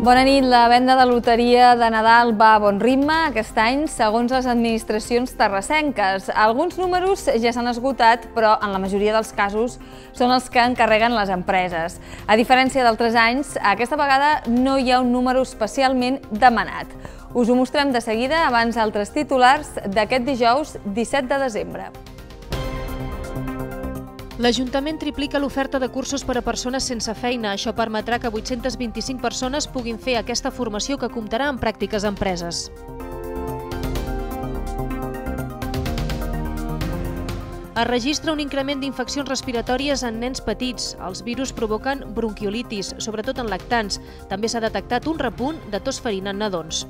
Bona nit. La venda de loteria de Nadal va a bon ritme aquest any, segons les administracions terrassenques. Alguns números ja s'han esgotat, però en la majoria dels casos són els que encarreguen les empreses. A diferència d'altres anys, aquesta vegada no hi ha un número especialment demanat. Us ho mostrem de seguida abans altres titulars d'aquest dijous 17 de desembre. L'Ajuntament triplica l'oferta de cursos per a persones sense feina. Això permetrà que 825 persones puguin fer aquesta formació que comptarà amb pràctiques empreses. Es registra un increment d'infeccions respiratòries en nens petits. Els virus provoquen bronquiolitis, sobretot en lactants. També s'ha detectat un repunt de tos farina en nadons.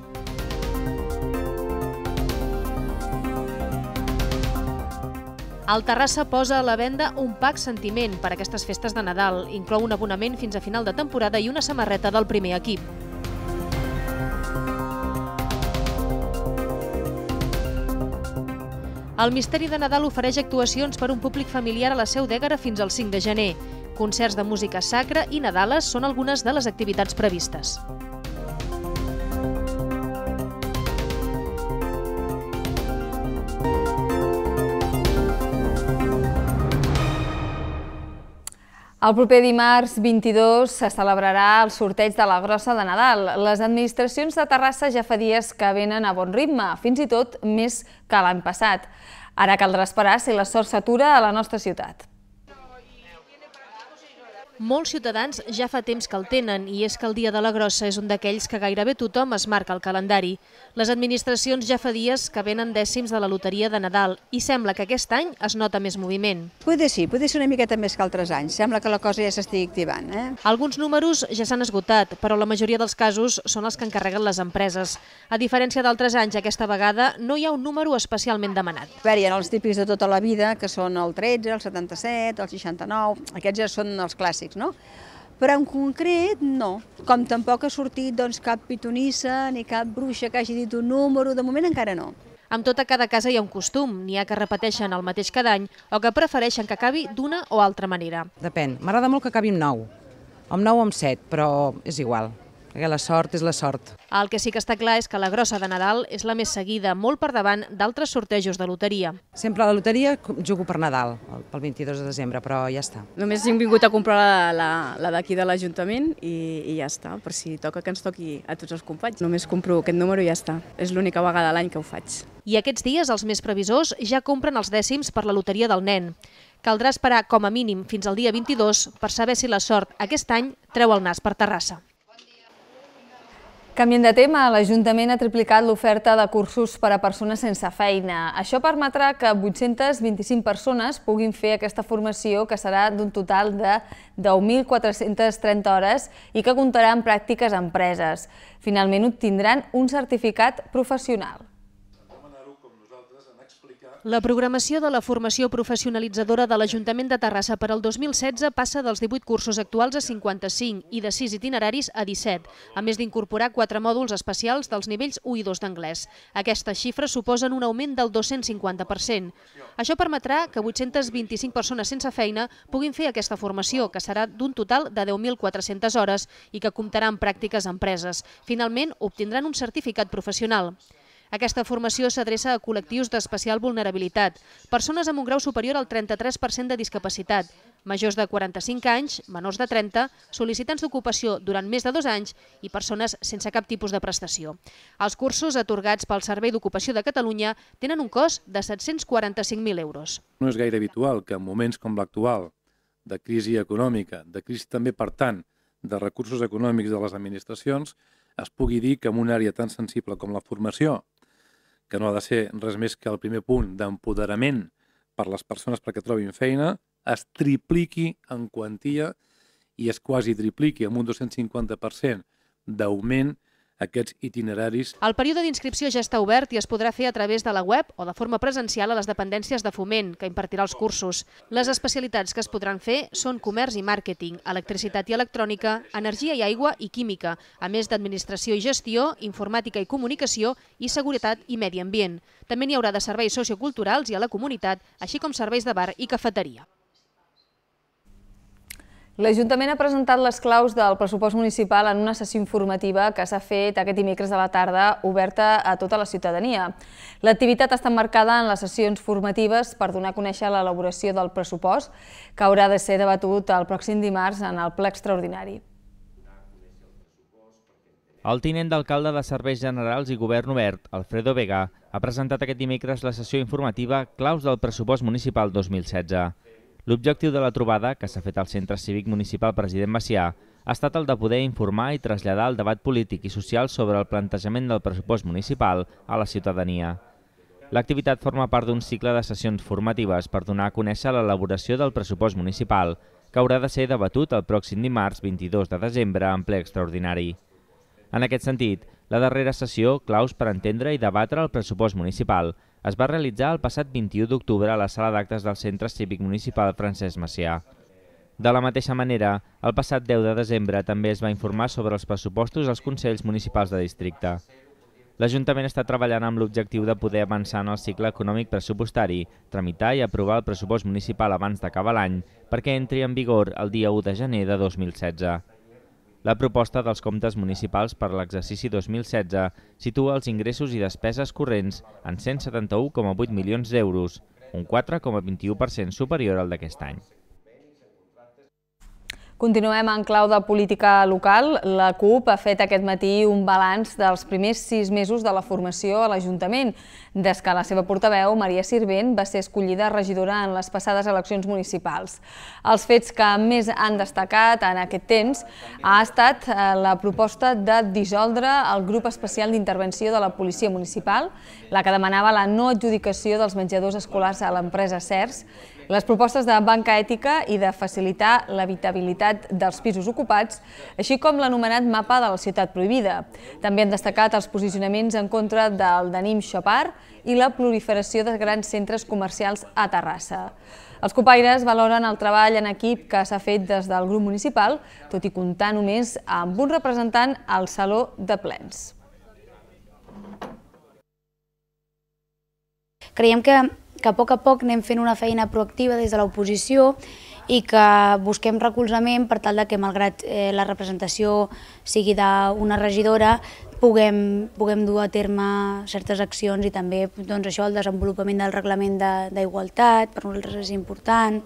El Terrassa posa a la venda un pack sentiment per a aquestes festes de Nadal. Inclou un abonament fins a final de temporada i una samarreta del primer equip. El Misteri de Nadal ofereix actuacions per a un públic familiar a la seu d'Ègara fins al 5 de gener. Concerts de música sacra i Nadales són algunes de les activitats previstes. El proper dimarts 22 se celebrarà el sorteig de la grossa de Nadal. Les administracions de Terrassa ja fa dies que venen a bon ritme, fins i tot més que l'any passat. Ara caldrà esperar si la sort s'atura a la nostra ciutat. Molts ciutadans ja fa temps que el tenen i és que el Dia de la Grossa és un d'aquells que gairebé tothom es marca al calendari. Les administracions ja fa dies que venen dècims de la loteria de Nadal i sembla que aquest any es nota més moviment. Poder sí, poder ser una miqueta més que altres anys. Sembla que la cosa ja s'estigui activant. Eh? Alguns números ja s'han esgotat, però la majoria dels casos són els que encarreguen les empreses. A diferència d'altres anys, aquesta vegada no hi ha un número especialment demanat. A veure, hi ha els típics de tota la vida, que són el 13, el 77, el 69, aquests ja són els clàssics públics, no? Però en concret, no. Com tampoc ha sortit doncs, cap pitonissa ni cap bruixa que hagi dit un número, de moment encara no. Amb tota cada casa hi ha un costum, n'hi ha que repeteixen el mateix cada any o que prefereixen que acabi d'una o altra manera. Depèn, m'agrada molt que acabi amb 9, amb 9 o amb 7, però és igual perquè la sort és la sort. El que sí que està clar és que la grossa de Nadal és la més seguida, molt per davant d'altres sortejos de loteria. Sempre a la loteria jugo per Nadal, pel 22 de desembre, però ja està. Només hem vingut a comprar la, la, la d'aquí de l'Ajuntament i, i ja està, per si toca que ens toqui a tots els companys. Només compro aquest número i ja està. És l'única vegada a l'any que ho faig. I aquests dies els més previsors ja compren els dècims per la loteria del nen. Caldrà esperar com a mínim fins al dia 22 per saber si la sort aquest any treu el nas per Terrassa. Canviant de tema, l'Ajuntament ha triplicat l'oferta de cursos per a persones sense feina. Això permetrà que 825 persones puguin fer aquesta formació que serà d'un total de 10.430 hores i que comptarà amb pràctiques empreses. Finalment obtindran un certificat professional. La programació de la formació professionalitzadora de l'Ajuntament de Terrassa per al 2016 passa dels 18 cursos actuals a 55 i de 6 itineraris a 17, a més d'incorporar 4 mòduls especials dels nivells 1 i 2 d'anglès. Aquestes xifres suposen un augment del 250%. Això permetrà que 825 persones sense feina puguin fer aquesta formació, que serà d'un total de 10.400 hores i que comptarà amb pràctiques a empreses. Finalment, obtindran un certificat professional. Aquesta formació s'adreça a col·lectius d'especial vulnerabilitat, persones amb un grau superior al 33% de discapacitat, majors de 45 anys, menors de 30, sol·licitants d'ocupació durant més de dos anys i persones sense cap tipus de prestació. Els cursos atorgats pel Servei d'Ocupació de Catalunya tenen un cost de 745.000 euros. No és gaire habitual que en moments com l'actual, de crisi econòmica, de crisi també, per tant, de recursos econòmics de les administracions, es pugui dir que en una àrea tan sensible com la formació que no ha de ser res més que el primer punt d'empoderament per les persones perquè trobin feina, es tripliqui en quantia i es quasi tripliqui amb un 250% d'augment aquests itineraris. El període d'inscripció ja està obert i es podrà fer a través de la web o de forma presencial a les dependències de foment que impartirà els cursos. Les especialitats que es podran fer són comerç i màrqueting, electricitat i electrònica, energia i aigua i química, a més d'administració i gestió, informàtica i comunicació i seguretat i medi ambient. També n'hi haurà de serveis socioculturals i a la comunitat, així com serveis de bar i cafeteria. L'Ajuntament ha presentat les claus del pressupost municipal en una sessió informativa que s'ha fet aquest dimecres a la tarda oberta a tota la ciutadania. L'activitat està marcada en les sessions formatives per donar a conèixer l'elaboració del pressupost que haurà de ser debatut el pròxim dimarts en el ple extraordinari. El tinent d'alcalde de Serveis Generals i Govern Obert, Alfredo Vega, ha presentat aquest dimecres la sessió informativa Claus del pressupost municipal 2016. L'objectiu de la trobada, que s'ha fet al Centre Cívic Municipal President Macià, ha estat el de poder informar i traslladar el debat polític i social sobre el plantejament del pressupost municipal a la ciutadania. L'activitat forma part d'un cicle de sessions formatives per donar a conèixer l'elaboració del pressupost municipal, que haurà de ser debatut el pròxim dimarts 22 de desembre en ple extraordinari. En aquest sentit, la darrera sessió, claus per entendre i debatre el pressupost municipal, es va realitzar el passat 21 d'octubre a la sala d'actes del Centre Cívic Municipal Francesc Macià. De la mateixa manera, el passat 10 de desembre també es va informar sobre els pressupostos als Consells Municipals de Districte. L'Ajuntament està treballant amb l'objectiu de poder avançar en el cicle econòmic pressupostari, tramitar i aprovar el pressupost municipal abans d'acabar l'any perquè entri en vigor el dia 1 de gener de 2016. La proposta dels comptes municipals per l'exercici 2016 situa els ingressos i despeses corrents en 171,8 milions d'euros, un 4,21% superior al d'aquest any. Continuem en clau de política local. La CUP ha fet aquest matí un balanç dels primers sis mesos de la formació a l'Ajuntament, des que la seva portaveu, Maria Sirvent, va ser escollida regidora en les passades eleccions municipals. Els fets que més han destacat en aquest temps ha estat eh, la proposta de dissoldre el grup especial d'intervenció de la policia municipal, la que demanava la no adjudicació dels menjadors escolars a l'empresa CERS, les propostes de banca ètica i de facilitar l'habitabilitat dels pisos ocupats, així com l'anomenat mapa de la ciutat prohibida. També han destacat els posicionaments en contra del Danim Xapar i la proliferació de grans centres comercials a Terrassa. Els copaires valoren el treball en equip que s'ha fet des del grup municipal, tot i comptar només amb un representant al Saló de Plens. Creiem que que a poc a poc anem fent una feina proactiva des de l'oposició i que busquem recolzament per tal de que, malgrat eh, la representació sigui d'una regidora, puguem, puguem dur a terme certes accions i també doncs, això el desenvolupament del reglament d'igualtat, de, per nosaltres és important,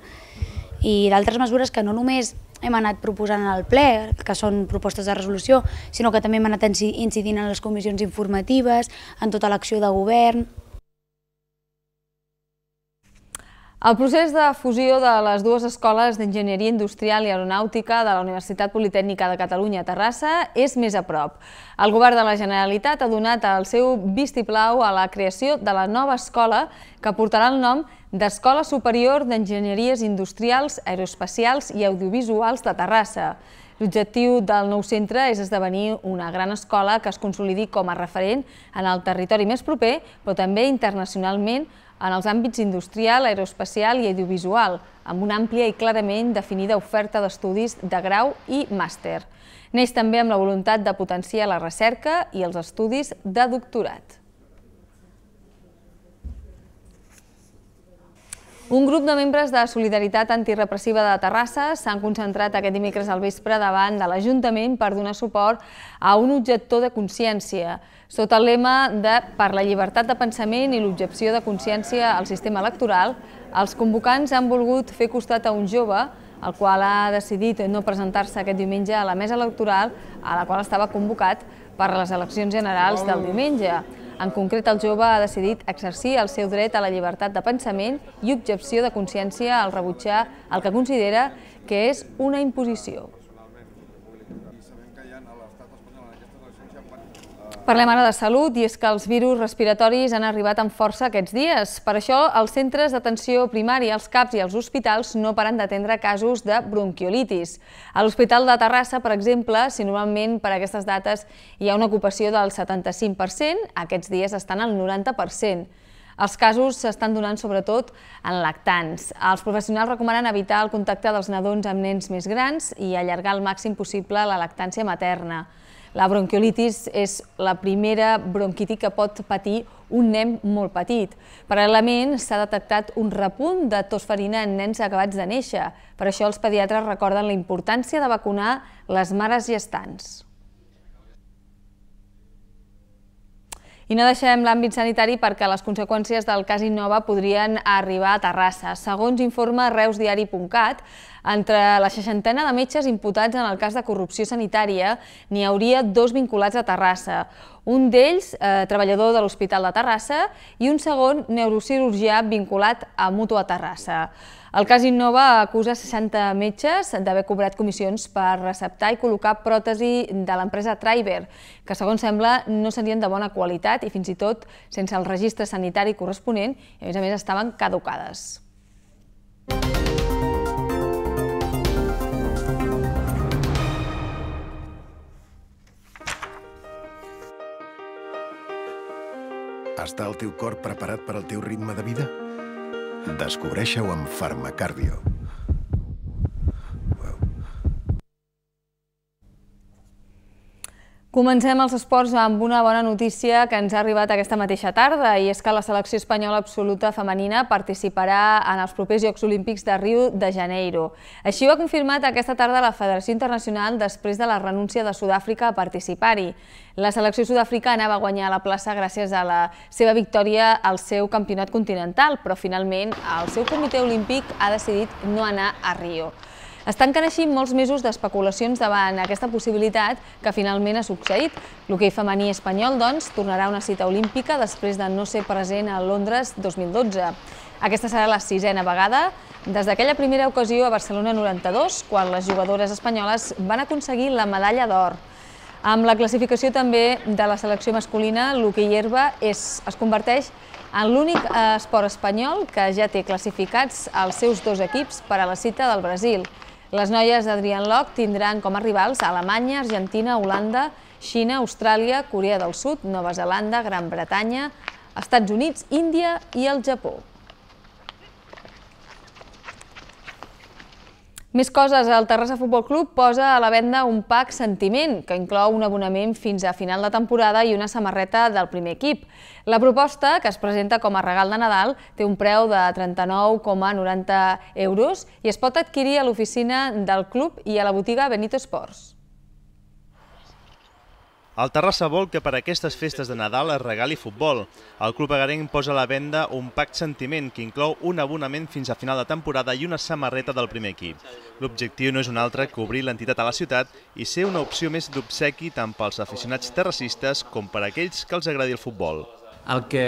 i d'altres mesures que no només hem anat proposant al ple, que són propostes de resolució, sinó que també hem anat incidint en les comissions informatives, en tota l'acció de govern, El procés de fusió de les dues escoles d'Enginyeria Industrial i Aeronàutica de la Universitat Politècnica de Catalunya a Terrassa és més a prop. El govern de la Generalitat ha donat el seu vistiplau a la creació de la nova escola que portarà el nom d'Escola Superior d'Enginyeries Industrials, Aeroespacials i Audiovisuals de Terrassa. L'objectiu del nou centre és esdevenir una gran escola que es consolidi com a referent en el territori més proper, però també internacionalment, en els àmbits industrial, aeroespacial i audiovisual, amb una àmplia i clarament definida oferta d'estudis de grau i màster. Neix també amb la voluntat de potenciar la recerca i els estudis de doctorat. Un grup de membres de Solidaritat Antirepressiva de Terrassa s'han concentrat aquest dimecres al vespre davant de l'Ajuntament per donar suport a un objector de consciència, sota el lema de Per la llibertat de pensament i l'objecció de consciència al sistema electoral, els convocants han volgut fer costat a un jove el qual ha decidit no presentar-se aquest diumenge a la mesa electoral a la qual estava convocat per les eleccions generals del diumenge. En concret, el jove ha decidit exercir el seu dret a la llibertat de pensament i objecció de consciència al rebutjar el que considera que és una imposició. Parlem ara de salut i és que els virus respiratoris han arribat amb força aquests dies. Per això, els centres d'atenció primària, els CAPs i els hospitals no paren d'atendre casos de bronquiolitis. A l'Hospital de Terrassa, per exemple, si normalment per aquestes dates hi ha una ocupació del 75%, aquests dies estan al 90%. Els casos s'estan donant sobretot en lactants. Els professionals recomanen evitar el contacte dels nadons amb nens més grans i allargar el màxim possible la lactància materna. La bronquiolitis és la primera bronquitis que pot patir un nen molt petit. Paral·lelament, s'ha detectat un repunt de tosferina en nens acabats de néixer. Per això els pediatres recorden la importància de vacunar les mares gestants. I no deixem l'àmbit sanitari perquè les conseqüències del cas Innova podrien arribar a Terrassa. Segons informa reusdiari.cat, entre la seixantena de metges imputats en el cas de corrupció sanitària n'hi hauria dos vinculats a Terrassa. Un d'ells, eh, treballador de l'Hospital de Terrassa, i un segon, neurocirurgià vinculat a Mutua Terrassa. El cas Innova acusa 60 metges d'haver cobrat comissions per receptar i col·locar pròtesi de l'empresa Triber, que segons sembla no serien de bona qualitat i fins i tot sense el registre sanitari corresponent i a més a més estaven caducades. Està el teu cor preparat per al teu ritme de vida? Descobreixeu en Farmacardio. Comencem els esports amb una bona notícia que ens ha arribat aquesta mateixa tarda i és que la selecció espanyola absoluta femenina participarà en els propers Jocs Olímpics de Riu de Janeiro. Així ho ha confirmat aquesta tarda la Federació Internacional després de la renúncia de Sud-àfrica a participar-hi. La selecció sud-africana va guanyar la plaça gràcies a la seva victòria al seu campionat continental, però finalment el seu comitè olímpic ha decidit no anar a Rio. Es tanquen així molts mesos d'especulacions davant aquesta possibilitat que finalment ha succeït. L'hoquei femení espanyol, doncs, tornarà a una cita olímpica després de no ser present a Londres 2012. Aquesta serà la sisena vegada des d'aquella primera ocasió a Barcelona 92, quan les jugadores espanyoles van aconseguir la medalla d'or. Amb la classificació també de la selecció masculina, l'hoquei herba és, es converteix en l'únic eh, esport espanyol que ja té classificats els seus dos equips per a la cita del Brasil. Les noies d'Adrian Locke tindran com a rivals Alemanya, Argentina, Holanda, Xina, Austràlia, Corea del Sud, Nova Zelanda, Gran Bretanya, Estats Units, Índia i el Japó. Més coses, el Terrassa Futbol Club posa a la venda un pack sentiment, que inclou un abonament fins a final de temporada i una samarreta del primer equip. La proposta, que es presenta com a regal de Nadal, té un preu de 39,90 euros i es pot adquirir a l'oficina del club i a la botiga Benito Sports. El Terrassa vol que per aquestes festes de Nadal es regali futbol. El club agarenc posa a la venda un pack sentiment que inclou un abonament fins a final de temporada i una samarreta del primer equip. L'objectiu no és un altre que obrir l'entitat a la ciutat i ser una opció més d'obsequi tant pels aficionats terrassistes com per aquells que els agradi el futbol. El que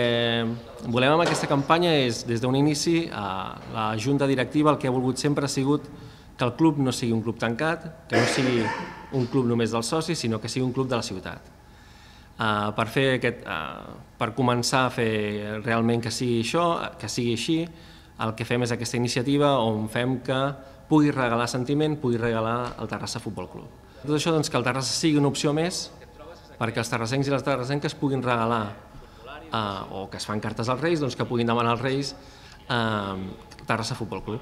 volem amb aquesta campanya és, des d'un inici, a la junta directiva el que ha volgut sempre ha sigut que el club no sigui un club tancat, que no sigui un club només dels socis, sinó que sigui un club de la ciutat. Ah, per, fer aquest, ah, per començar a fer realment que sigui això, que sigui així, el que fem és aquesta iniciativa on fem que pugui regalar sentiment, pugui regalar el Terrassa Futbol Club. Tot això doncs, que el Terrassa sigui una opció més perquè els terrassencs i les terrassenques puguin regalar eh, o que es fan cartes als Reis, doncs que puguin demanar als Reis eh, Terrassa Futbol Club.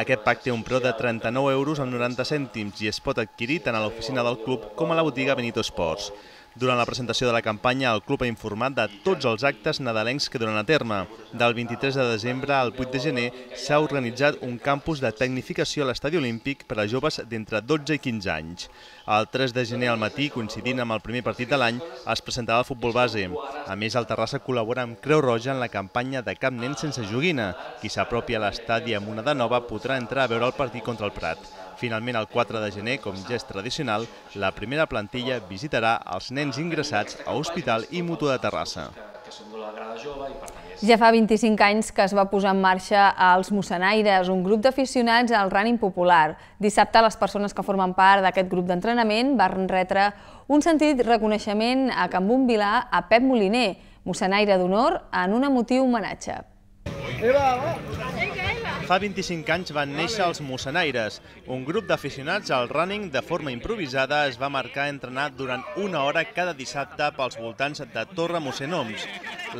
Aquest pack té un preu de 39 euros amb 90 cèntims i es pot adquirir tant a l'oficina del club com a la botiga Benito Sports. Durant la presentació de la campanya, el club ha informat de tots els actes nadalencs que donen a terme. Del 23 de desembre al 8 de gener s'ha organitzat un campus de tecnificació a l'estadi olímpic per a joves d'entre 12 i 15 anys. El 3 de gener al matí, coincidint amb el primer partit de l'any, es presentava el futbol base. A més, el Terrassa col·labora amb Creu Roja en la campanya de Cap Nen sense joguina. Qui s'apropi a l'estadi amb una de nova podrà entrar a veure el partit contra el Prat. Finalment, el 4 de gener, com ja és tradicional, la primera plantilla visitarà els nens ingressats a Hospital i Mutu de Terrassa. Ja fa 25 anys que es va posar en marxa els Mossenaires, un grup d'aficionats al running popular. Dissabte, les persones que formen part d'aquest grup d'entrenament van retre un sentit reconeixement a Can Vilà a Pep Moliner, Mossenaire d'honor, en un emotiu homenatge. Eva, va! Fa 25 anys van néixer els Mossenaires. un grup d'aficionats al running de forma improvisada es va marcar entrenat entrenar durant una hora cada dissabte pels voltants de Torre Mossenoms.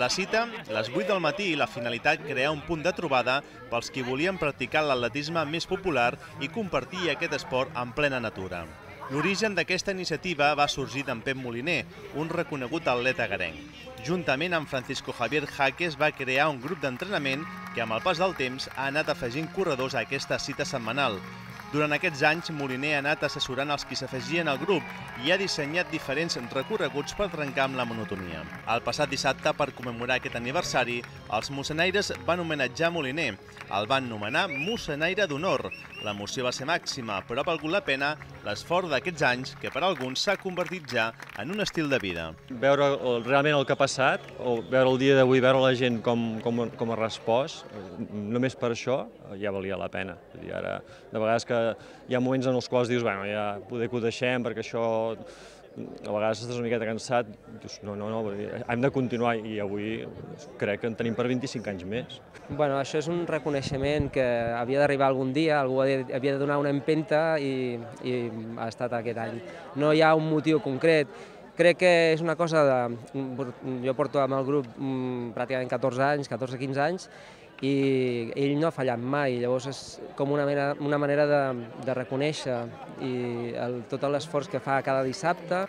La cita, les 8 del matí i la finalitat crear un punt de trobada pels qui volien practicar l'atletisme més popular i compartir aquest esport en plena natura. L'origen d'aquesta iniciativa va sorgir d'en Pep Moliner, un reconegut atleta garenc. Juntament amb Francisco Javier Jaques va crear un grup d'entrenament que amb el pas del temps ha anat afegint corredors a aquesta cita setmanal. Durant aquests anys, Moliner ha anat assessorant els qui s'afegien al grup i ha dissenyat diferents recorreguts per trencar amb la monotonia. El passat dissabte, per commemorar aquest aniversari, els mossenaires van homenatjar Moliner. El van nomenar Mossenaire d'Honor, l'emoció va ser màxima, però ha valgut la pena l'esforç d'aquests anys que per alguns s'ha convertit ja en un estil de vida. Veure realment el que ha passat, o veure el dia d'avui, veure la gent com, com, com ha respost, només per això ja valia la pena. I ara, de vegades que hi ha moments en els quals dius, bueno, ja poder que ho deixem perquè això a vegades estàs una miqueta cansat, dius, no, no, no, hem de continuar i avui doncs, crec que en tenim per 25 anys més. Bueno, això és un reconeixement que havia d'arribar algun dia, algú havia de donar una empenta i, i ha estat aquest any. No hi ha un motiu concret, crec que és una cosa de... Jo porto amb el grup mm, pràcticament 14 anys, 14-15 anys, i ell no ha fallat mai, llavors és com una, mena, una manera de, de reconèixer i el, tot l'esforç que fa cada dissabte.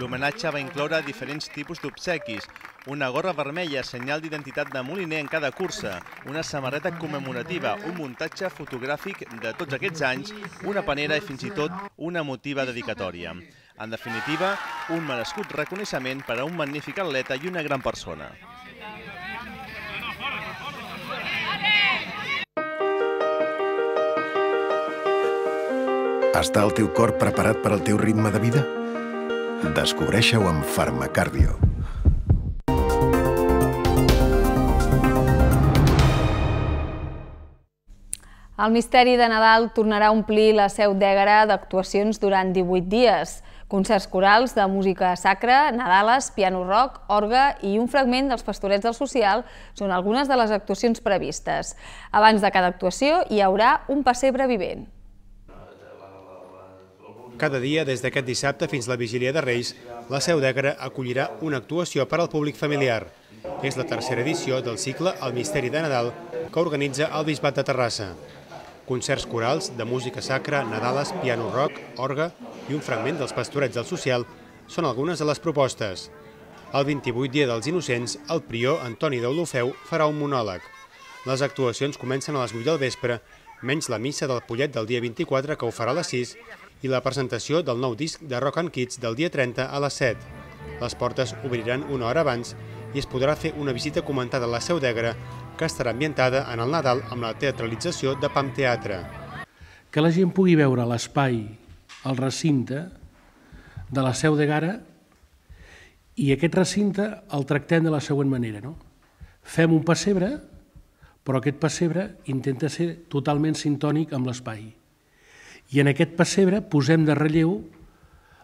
L'homenatge va incloure diferents tipus d'obsequis, una gorra vermella, senyal d'identitat de Moliner en cada cursa, una samarreta commemorativa, un muntatge fotogràfic de tots aquests anys, una panera i fins i tot una motiva dedicatòria. En definitiva, un merescut reconeixement per a un magnífic atleta i una gran persona. Està el teu cor preparat per al teu ritme de vida? Descobreixeu amb Farmacardio. El misteri de Nadal tornarà a omplir la seu d'Ègara d'actuacions durant 18 dies. Concerts corals de música sacra, nadales, piano rock, orga i un fragment dels pastorets del social són algunes de les actuacions previstes. Abans de cada actuació hi haurà un pessebre vivent. Cada dia, des d'aquest dissabte fins la vigília de Reis, la Seu d'Egre acollirà una actuació per al públic familiar. És la tercera edició del cicle El misteri de Nadal que organitza el Bisbat de Terrassa. Concerts corals de música sacra, nadales, piano rock, orga i un fragment dels pastorets del social són algunes de les propostes. El 28 dia dels Innocents, el prior Antoni Deulofeu farà un monòleg. Les actuacions comencen a les 8 del vespre, menys la missa del Pollet del dia 24, que ho farà a les 6, i la presentació del nou disc de Rock and Kids del dia 30 a les 7. Les portes obriran una hora abans i es podrà fer una visita comentada a la Seu d'Egre, que estarà ambientada en el Nadal amb la teatralització de PAM Teatre. Que la gent pugui veure l'espai, el recinte de la Seu de Gara i aquest recinte el tractem de la següent manera. No? Fem un pessebre, però aquest pessebre intenta ser totalment sintònic amb l'espai. I en aquest pessebre posem de relleu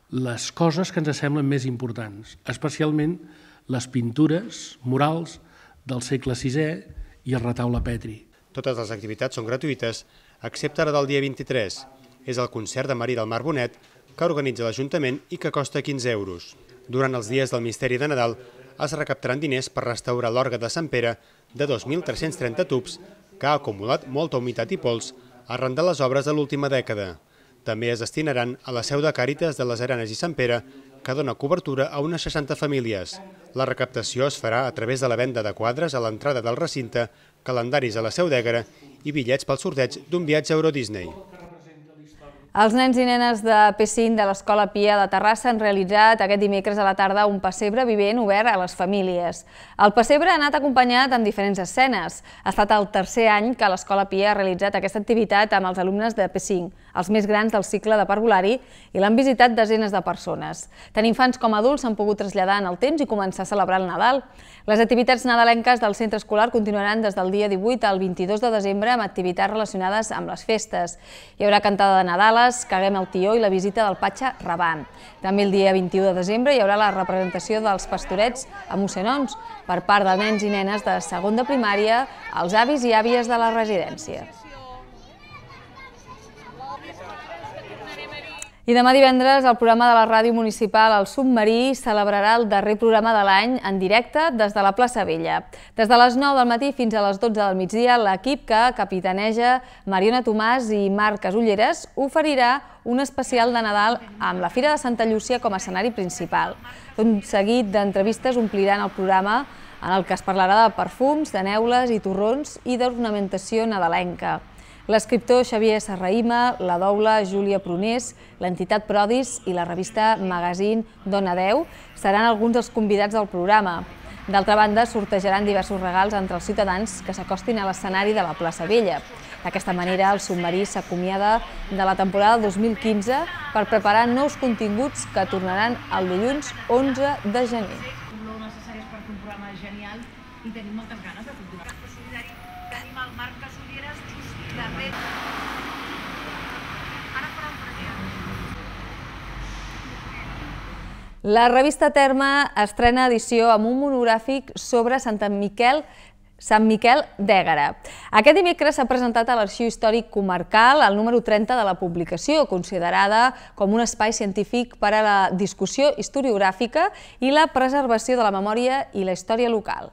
les coses que ens semblen més importants, especialment les pintures murals del segle VI i el retaule Petri. Totes les activitats són gratuïtes, excepte la del dia 23. És el concert de Mari del Mar Bonet, que organitza l'Ajuntament i que costa 15 euros. Durant els dies del Misteri de Nadal es recaptaran diners per restaurar l'orgue de Sant Pere de 2.330 tubs, que ha acumulat molta humitat i pols arran de les obres de l'última dècada. També es destinaran a la seu de Càritas de les Arenes i Sant Pere, que dona cobertura a unes 60 famílies. La recaptació es farà a través de la venda de quadres a l'entrada del recinte, calendaris a la seu d'Ègara i bitllets pel sorteig d'un viatge a Euro Disney. Els nens i nenes de P5 de l'Escola Pia de Terrassa han realitzat aquest dimecres a la tarda un pessebre vivent obert a les famílies. El pessebre ha anat acompanyat amb diferents escenes. Ha estat el tercer any que l'Escola Pia ha realitzat aquesta activitat amb els alumnes de P5 els més grans del cicle de parvulari, i l'han visitat desenes de persones. Tant infants com adults s'han pogut traslladar en el temps i començar a celebrar el Nadal. Les activitats nadalenques del centre escolar continuaran des del dia 18 al 22 de desembre amb activitats relacionades amb les festes. Hi haurà cantada de Nadales, Caguem el tió i la visita del Patxa Rabant. També el dia 21 de desembre hi haurà la representació dels pastorets a mossenons per part de nens i nenes de segon de primària, els avis i àvies de la residència. I demà divendres el programa de la ràdio municipal El Submarí celebrarà el darrer programa de l'any en directe des de la plaça Vella. Des de les 9 del matí fins a les 12 del migdia, l'equip que capitaneja Mariona Tomàs i Marc Casulleres oferirà un especial de Nadal amb la Fira de Santa Llúcia com a escenari principal. Un seguit d'entrevistes ompliran el programa en el que es parlarà de perfums, de neules i torrons i d'ornamentació nadalenca l'escriptor Xavier Serraïma, la doula Júlia Prunés, l'entitat Prodis i la revista Magazine Dona Déu seran alguns dels convidats del programa. D'altra banda, sortejaran diversos regals entre els ciutadans que s'acostin a l'escenari de la plaça Vella. D'aquesta manera, el submarí s'acomiada de la temporada 2015 per preparar nous continguts que tornaran el dilluns 11 de gener. Lo necessari per un programa genial i tenim moltes ganes. La revista Terma estrena edició amb un monogràfic sobre Sant Miquel Sant Miquel d'Ègara. Aquest dimecres s'ha presentat a l'Arxiu Històric Comarcal el número 30 de la publicació, considerada com un espai científic per a la discussió historiogràfica i la preservació de la memòria i la història local.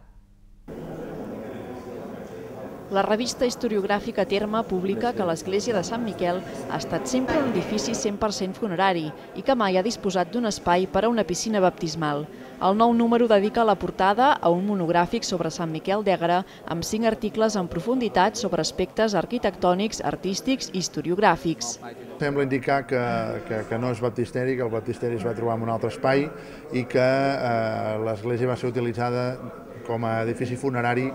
La revista historiogràfica Terme publica que l'església de Sant Miquel ha estat sempre un edifici 100% funerari i que mai ha disposat d'un espai per a una piscina baptismal. El nou número dedica la portada a un monogràfic sobre Sant Miquel d'Egre amb cinc articles en profunditat sobre aspectes arquitectònics, artístics i historiogràfics. Sembla indicar que, que, que no és baptisteri, que el baptisteri es va trobar en un altre espai i que eh, l'església va ser utilitzada com a edifici funerari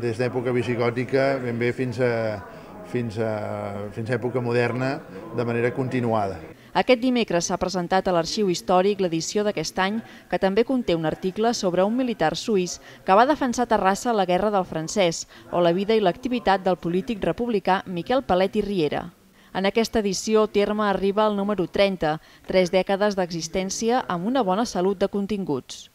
des d'època visigòtica ben bé fins a, fins a, fins a època moderna de manera continuada. Aquest dimecres s'ha presentat a l'Arxiu Històric l'edició d'aquest any, que també conté un article sobre un militar suís que va defensar a Terrassa la Guerra del Francès o la vida i l'activitat del polític republicà Miquel Palet i Riera. En aquesta edició, Terme arriba al número 30, tres dècades d'existència amb una bona salut de continguts.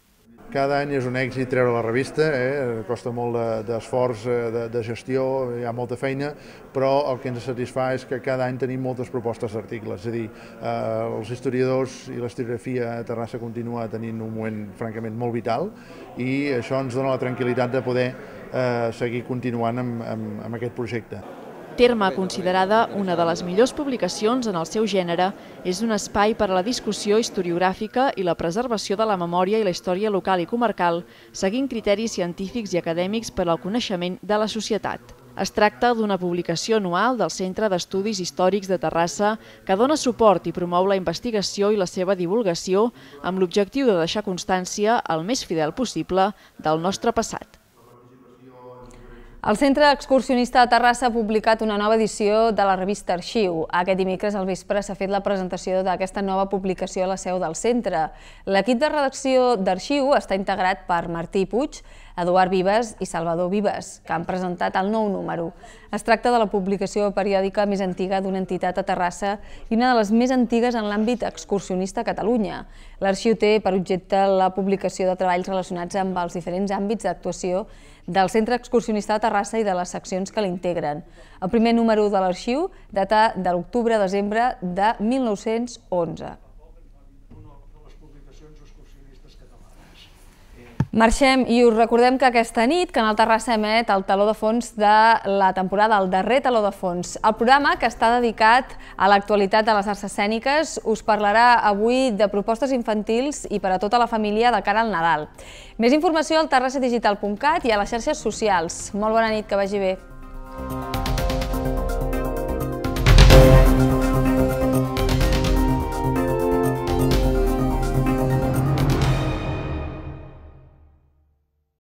Cada any és un èxit treure la revista, eh? costa molt d'esforç, de, eh, de, de gestió, hi ha molta feina, però el que ens satisfà és que cada any tenim moltes propostes d'articles, és a dir, eh, els historiadors i l'historiografia a Terrassa continua tenint un moment francament molt vital i això ens dona la tranquil·litat de poder eh, seguir continuant amb, amb, amb aquest projecte terme considerada una de les millors publicacions en el seu gènere, és un espai per a la discussió historiogràfica i la preservació de la memòria i la història local i comarcal, seguint criteris científics i acadèmics per al coneixement de la societat. Es tracta d'una publicació anual del Centre d'Estudis Històrics de Terrassa que dona suport i promou la investigació i la seva divulgació amb l'objectiu de deixar constància el més fidel possible del nostre passat. El Centre Excursionista de Terrassa ha publicat una nova edició de la revista Arxiu. Aquest dimecres al vespre s'ha fet la presentació d'aquesta nova publicació a la seu del centre. L'equip de redacció d'Arxiu està integrat per Martí Puig, Eduard Vives i Salvador Vives, que han presentat el nou número. Es tracta de la publicació periòdica més antiga d'una entitat a Terrassa i una de les més antigues en l'àmbit excursionista a Catalunya. L'arxiu té per objecte la publicació de treballs relacionats amb els diferents àmbits d'actuació del Centre Excursionista de Terrassa i de les seccions que l'integren. El primer número de l'arxiu data de l'octubre-desembre de 1911. Marxem i us recordem que aquesta nit Canal Terrassa emet el taló de fons de la temporada, el darrer taló de fons. El programa, que està dedicat a l'actualitat de les arts escèniques, us parlarà avui de propostes infantils i per a tota la família de cara al Nadal. Més informació al terrassadigital.cat i a les xarxes socials. Molt bona nit, que vagi bé.